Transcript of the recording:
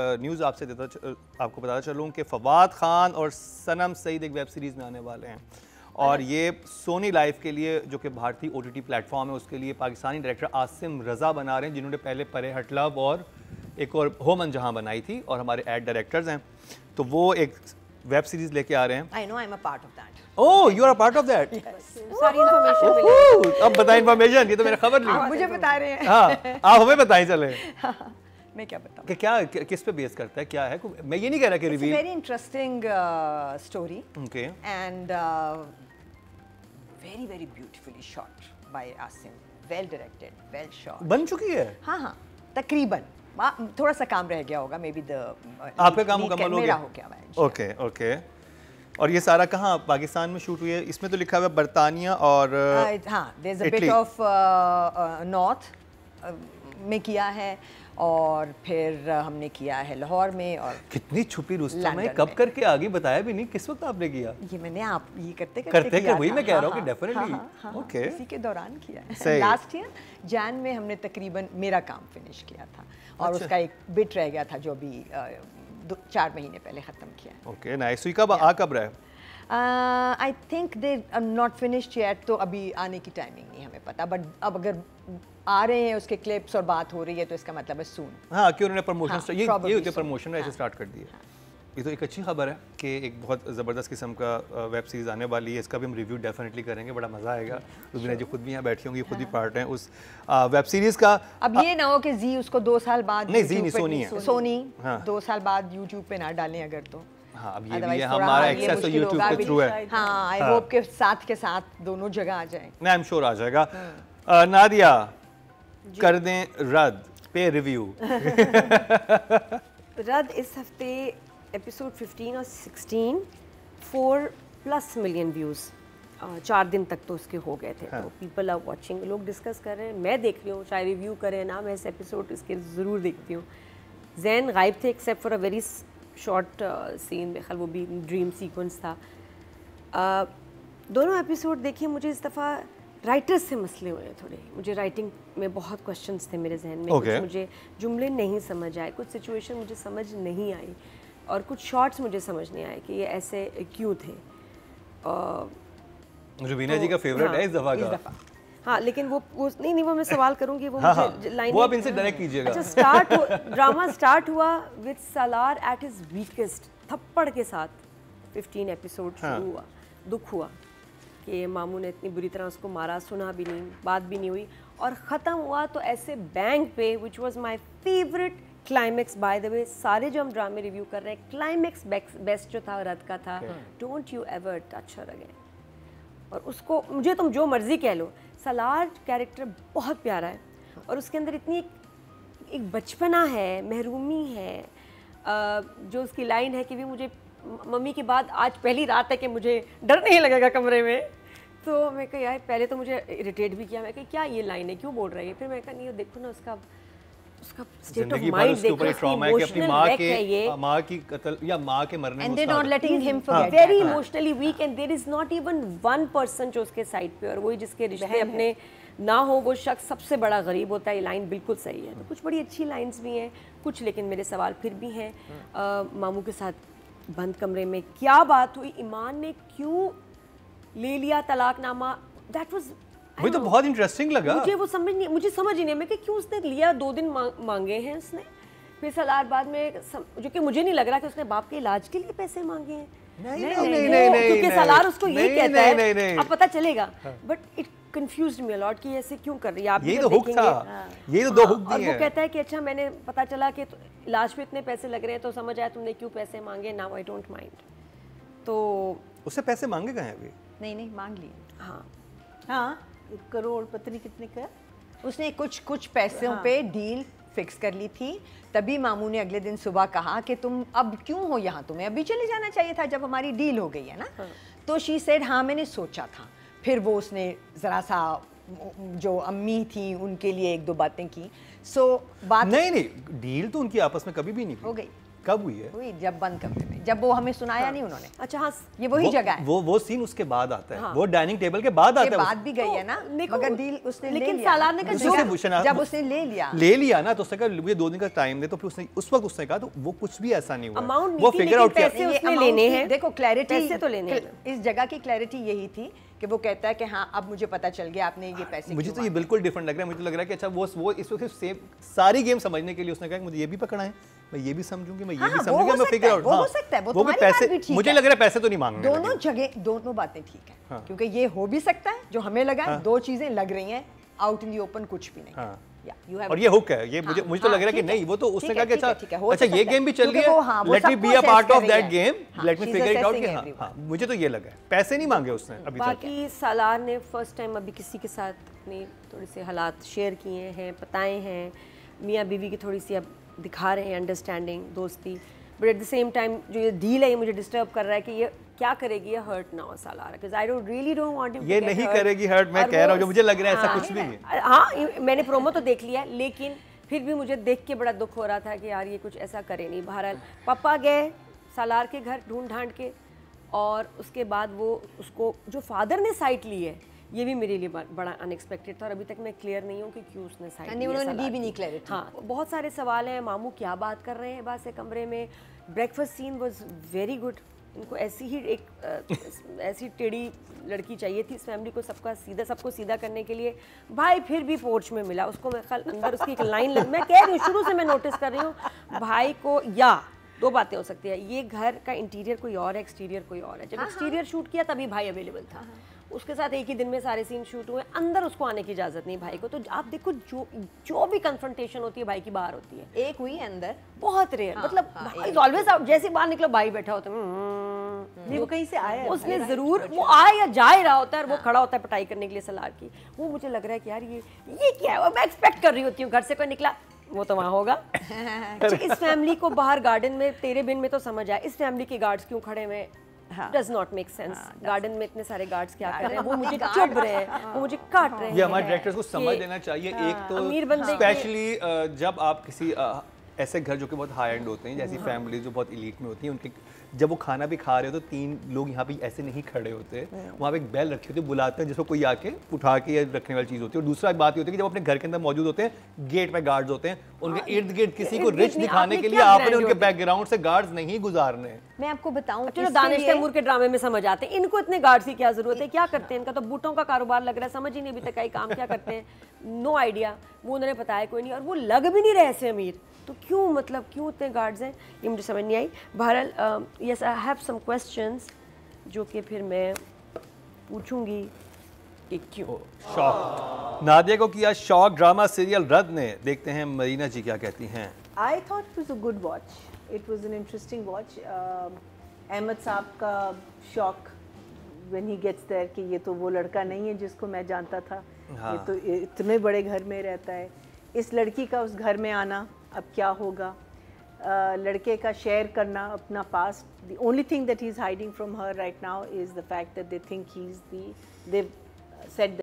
News आपसे देता आपको बताता चलूँ कि फवाद खान और सनम सईद एक वेब सीरीज़ में आने वाले हैं और ये सोनी लाइफ के लिए जो कि भारतीय ओ टी प्लेटफॉर्म है उसके लिए पाकिस्तानी डायरेक्टर आसिम रज़ा बना रहे हैं जिन्होंने पहले परे हट लव और एक और होमन जहाँ बनाई थी और हमारे एड डायरेक्टर्स हैं तो वो एक वेब सीरीज लेके आ रहे हैं I know I am a part of that oh you are a part of that सारी इंफॉर्मेशन अब बताएं इंफॉर्मेशन ये तो मेरा खबर ली मुझे बता रहे हैं हां आप हमें बताएं चले हाँ। मैं क्या बताऊँ कि क्या किस पे बेस करता है क्या है मैं ये नहीं कह रहा कि reveal very interesting story okay and very very beautifully shot by Asim well directed well shot बन चुकी है हाँ हाँ तकरीबन थोड़ा सा काम रह गया होगा मे बी द आपका काम मुकम्मल हो गया हो गया ओके ओके और ये सारा कहाँ पाकिस्तान में शूट हुई है इसमें तो लिखा हुआ बर्तानिया और uh, uh, हाँ there is a bit of north में किया है और फिर हमने किया है लाहौर में और कितनी छुपी रुस्तम है कब करके आगे बताया भी नहीं किस वक्त आपने किया ये मैंने आप ये करते करते, करते वही मैं कह रहा हूँ कि डेफिनेटली हाँ, ओके हाँ, हाँ, इसी के दौरान किया है लास्ट ईयर जैन में हमने तकरीबन मेरा काम फिनिश किया था और अच्छा। उसका एक बिट रह गया था जो अभी दो चार महीने पहले ख़त्म किया ओके तो नाइस कब आ कब रहा I think they not finished yet तो अभी आने की टाइमिंग नहीं हमें पता बट अब अगर आ रहे हैं उसके क्लिप्स और बात हो रही है तो इसका मतलब है सून हाँ कि उन्होंने प्रमोशन हाँ, ये ये होती है प्रमोशन ऐसे स्टार्ट हाँ। कर दिए हाँ. ये तो एक अच्छी खबर है कि एक बहुत ज़बरदस्त किस्म का वेब सीरीज़ आने वाली है इसका भी हम रिव्यू डेफिनेटली करेंगे बड़ा मज़ा आएगा हाँ। रुबीना जी खुद भी यहाँ बैठी होंगी खुद भी पार्ट हाँ। हैं उस आ, वेब सीरीज़ का अब आ, ये ना हो कि जी उसको दो साल बाद नहीं जी नहीं सोनी है सोनी हाँ। दो साल बाद यूट्यूब पे ना डालें अगर तो हाँ अब ये भी है हमारा एक्सेस तो यूट्यूब के थ्रू है हाँ आई होप के साथ के साथ दोनों जगह आ जाए नहीं आई एम श्योर आ जाएगा नादिया कर दें रद पे रिव्यू रद इस हफ्ते एपिसोड 15 और 16 फोर प्लस मिलियन व्यूज़ चार दिन तक तो उसके हो गए थे हाँ. तो पीपल आर वाचिंग लोग डिस्कस कर रहे हैं मैं देख रही हूँ चाहे रिव्यू करें ना मैं इस एपिसोड इसके ज़रूर देखती हूँ जैन गायब थे except for a very short scene में वो भी ड्रीम सीक्वेंस था uh, दोनों एपिसोड देखिए मुझे इस दफ़ा राइटर्स से मसले हुए थोड़े मुझे राइटिंग में बहुत क्वेश्चंस थे मेरे जहन में okay. कुछ मुझे जुमले नहीं समझ आए कुछ सिचुएशन मुझे समझ नहीं आई और कुछ शॉट्स मुझे समझ नहीं आए कि ये ऐसे क्यों थे रुबीना तो, जी का फेवरेट हाँ, है इस दफा का हाँ लेकिन वो, वो नहीं नहीं वो मैं सवाल करूंगी वो हाँ, मुझे लाइन हाँ। वो आप इनसे डायरेक्ट कीजिएगा अच्छा स्टार्ट ड्रामा स्टार्ट हुआ with Salar at his weakest थप्पड़ के साथ 15 एपिसोड हाँ। शुरू हुआ दुख हुआ कि मामू ने इतनी बुरी तरह उसको मारा सुना भी नहीं बात भी नहीं हुई और ख़त्म हुआ तो ऐसे बैंक पे which was my favourite climax by the way सारे जो हम ड्रामे रिव्यू कर रहे हैं क्लाइमैक्स बेस्ट जो था रथ का था don't you ever touch her again और उसको मुझे तुम जो मर्ज़ी कह लो सलार कैरेक्टर बहुत प्यारा है और उसके अंदर इतनी एक, एक बचपना है महरूमी है जो उसकी लाइन है कि भी मुझे मम्मी के बाद आज पहली रात है कि मुझे डर नहीं लगेगा कमरे में तो मैं कह यार पहले तो मुझे इरिटेट भी किया मैं कह क्या ये लाइन है क्यों बोल रही है फिर मैं कहा नहीं देखो ना उसका उसका स्टेट ऑफ माइंड देखो ट्रॉमा है कि अपनी मां के मां की कत्ल या मां के मरने and they not letting him forget very emotionally weak and there is not even one person जो उसके साइड पे और वही जिसके रिश्ते अपने ना हो वो शख्स सबसे बड़ा गरीब होता है ये लाइन बिल्कुल सही है तो कुछ बड़ी अच्छी लाइंस भी हैं कुछ लेकिन मेरे सवाल फिर भी हैं हाँ। मामू के साथ बंद कमरे में क्या बात हुई ईमान ने क्यों ले लिया तलाकनामा दैट वाज मुझे तो बहुत इंटरेस्टिंग लगा मुझे वो समझ नहीं मुझे समझ ही नहीं मैं कि क्यों उसने लिया दो दिन मांग, मांगे हैं उसने फिर सलार बाद में जो कि मुझे नहीं लग रहा कि उसने बाप के इलाज के लिए पैसे मांगे हैं नहीं नहीं नहीं नहीं नहीं करोड़ पत्नी कितने का उसने कुछ कुछ पैसों हाँ। पे डील फिक्स कर ली थी तभी मामू ने अगले दिन सुबह कहा कि तुम अब क्यों हो यहाँ तुम्हें अभी चले जाना चाहिए था जब हमारी डील हो गई है ना हाँ। तो शी सेड हाँ मैंने सोचा था फिर वो उसने ज़रा सा जो अम्मी थी उनके लिए एक दो बातें की सो so, बात नहीं नहीं डील तो उनकी आपस में कभी भी नहीं हो गई कब हुई है हुई जब बंद कमरे में जब वो हमें सुनाया हाँ। नहीं उन्होंने अच्छा हाँ ये वही जगह है वो वो सीन उसके बाद आता है हाँ। वो डाइनिंग टेबल के बाद आता है बाद भी गई है ना तो मगर डील उसने लेकिन ले सालाने का जब उसने ले लिया ले लिया ना तो उसने कहा मुझे दो दिन का टाइम दे तो फिर उसने उस वक्त उसने कहा तो वो कुछ भी ऐसा नहीं हुआ अमाउंट वो फिगर आउट किया देखो क्लैरिटी से तो लेने इस जगह की क्लैरिटी यही थी कि वो कहता है कि हाँ अब मुझे पता चल गया आपने ये हाँ, पैसे मुझे तो ये बिल्कुल डिफरेंट लग रहा है मुझे तो लग रहा है कि अच्छा वो वो वक्त सिर्फ सेम सारी गेम समझने के लिए उसने कहा कि मुझे ये भी पकड़ा है मैं ये भी समझूंगी मैं ये हाँ, भी हाँ, समझूंगी मैं फिगर आउट हो सकता है वो, वो पैसे मुझे लग रहा है पैसे तो नहीं मांग दोनों जगह दोनों बातें ठीक है क्योंकि ये हो भी सकता है जो हमें लगा दो चीजें लग रही हैं आउट इन दी ओपन कुछ भी नहीं और ये हुक है ये हाँ, मुझे मुझे तो हाँ, तो लग रहा है कि नहीं वो तो उसने कहा कि अच्छा तो अच्छा ये गेम भी चल हाँ, रही है let me be a part of that game let me figure it out कि हां हाँ, मुझे तो ये लगा है पैसे नहीं मांगे उसने अभी तक बाकी सालार ने फर्स्ट टाइम अभी किसी के साथ अपने थोड़े से हालात शेयर किए हैं बताए हैं मियां बीवी की थोड़ी सी अब दिखा रहे हैं अंडरस्टैंडिंग दोस्ती but at the same time जो ये डील है ये मुझे डिस्टर्ब कर रहा है कि ये क्या करेगी ये हर्ट ना हो साला because I don't really don't want him ये नहीं hurt. करेगी हर्ट मैं कह रहा हूँ जो मुझे लग रहा है ऐसा हाँ, कुछ भी नहीं हाँ मैंने प्रोमो तो देख लिया लेकिन फिर भी मुझे देख के बड़ा दुख हो रहा था कि यार ये कुछ ऐसा करे नहीं बाहर पापा गए सालार के घर ढूंढ ढांड के और उसके बाद वो उसको जो फादर ने साइट ली है ये भी मेरे लिए बड़ा अनएक्सपेक्टेड था और अभी तक मैं क्लियर नहीं हूँ कि क्यों उसने साइट साइड उन्होंने दी भी नहीं क्लियर हाँ बहुत सारे सवाल हैं मामू क्या बात कर रहे हैं बात से कमरे में breakfast scene was very good इनको ऐसी ही एक आ, ऐसी टेढ़ी लड़की चाहिए थी इस फैमिली को सबका सीधा सबको सीधा करने के लिए भाई फिर भी पोर्च में मिला उसको मैं अंदर उसकी एक लाइन लग मैं कह रही हूँ शुरू से मैं नोटिस कर रही हूँ भाई को या दो बातें हो सकती है ये घर का इंटीरियर कोई और है एक्सटीरियर कोई और है जब एक्सटीरियर हाँ, शूट हाँ। किया तभी भाई अवेलेबल था हाँ, उसके साथ एक ही दिन में सारे सीन शूट हुए अंदर उसको आने की इजाजत नहीं भाई को तो आप देखो जो जो भी कन्फ्रंटेशन होती है भाई की बाहर होती है एक हुई है अंदर बहुत रेयर हाँ, मतलब हाँ, ऑलवेज तो जैसे बाहर निकलो भाई बैठा होता है नहीं हम्म, हम्म, वो कहीं से आया उसने जरूर वो आए या जा ही रहा होता है और वो खड़ा होता है पटाई करने के लिए सलाह की वो मुझे लग रहा है कि यार ये ये क्या है मैं एक्सपेक्ट कर रही होती हूँ घर से कोई निकला वो तो वहाँ होगा तो इस फैमिली को बाहर गार्डन में तेरे बिन में तो समझ आया इस फैमिली के गार्ड्स क्यों खड़े हुए does not make sense garden में इतने सारे गार्ड्स क्या कर रहे हैं वो मुझे चुभ रहे हैं हाँ। वो मुझे काट रहे हैं ये हमारे डायरेक्टर्स को समझ देना चाहिए एक हाँ, तो अमीर बंदे स्पेशली जब आप किसी ऐसे घर जो कि बहुत हाई एंड होते हैं जैसी फैमिली हाँ। जो बहुत इलीट में होती हैं उनके जब वो खाना भी खा रहे हो तो तीन लोग यहाँ पे ऐसे नहीं खड़े होते वहाँ पे एक बेल रखी होती है बुलाते हैं जिसको कोई आके उठा के या रखने वाली चीज़ होती है और दूसरा एक बात ये होती है कि जब अपने घर के अंदर मौजूद होते हैं गेट पे गार्ड्स होते हैं उनके हाँ, इर्द गिर्द किसी को रिच दिखाने के लिए आपने उनके बैकग्राउंड से गार्ड्स नहीं गुजारने मैं आपको बताऊँ चलो दानिश तैमूर के ड्रामे में समझ आते हैं इनको इतने गार्ड्स की क्या जरूरत है क्या करते हैं इनका तो बूटों का कारोबार लग रहा है समझ ही नहीं अभी तक आई काम क्या करते हैं नो आइडिया वो उन्होंने बताया कोई नहीं और वो लग भी नहीं रहे ऐसे अमीर तो क्यों मतलब क्यों इतने गार्ड्स हैं ये मुझे समझ नहीं आई बहरहाल yes I have some questions जो कि फिर मैं पूछूंगी कि क्यों शॉक नादिया को किया शॉक ड्रामा सीरियल रद्द ने देखते हैं मरीना जी क्या कहती हैं I thought it was a good watch it was an interesting watch Ahmad साहब का shock when he gets there कि ये तो वो लड़का नहीं है जिसको मैं जानता था हाँ. ये तो इतने बड़े घर में रहता है इस लड़की का उस घर में आना अब क्या होगा लड़के का शेयर करना अपना pass the only thing that he is hiding from her right now is the fact that they think he is the they set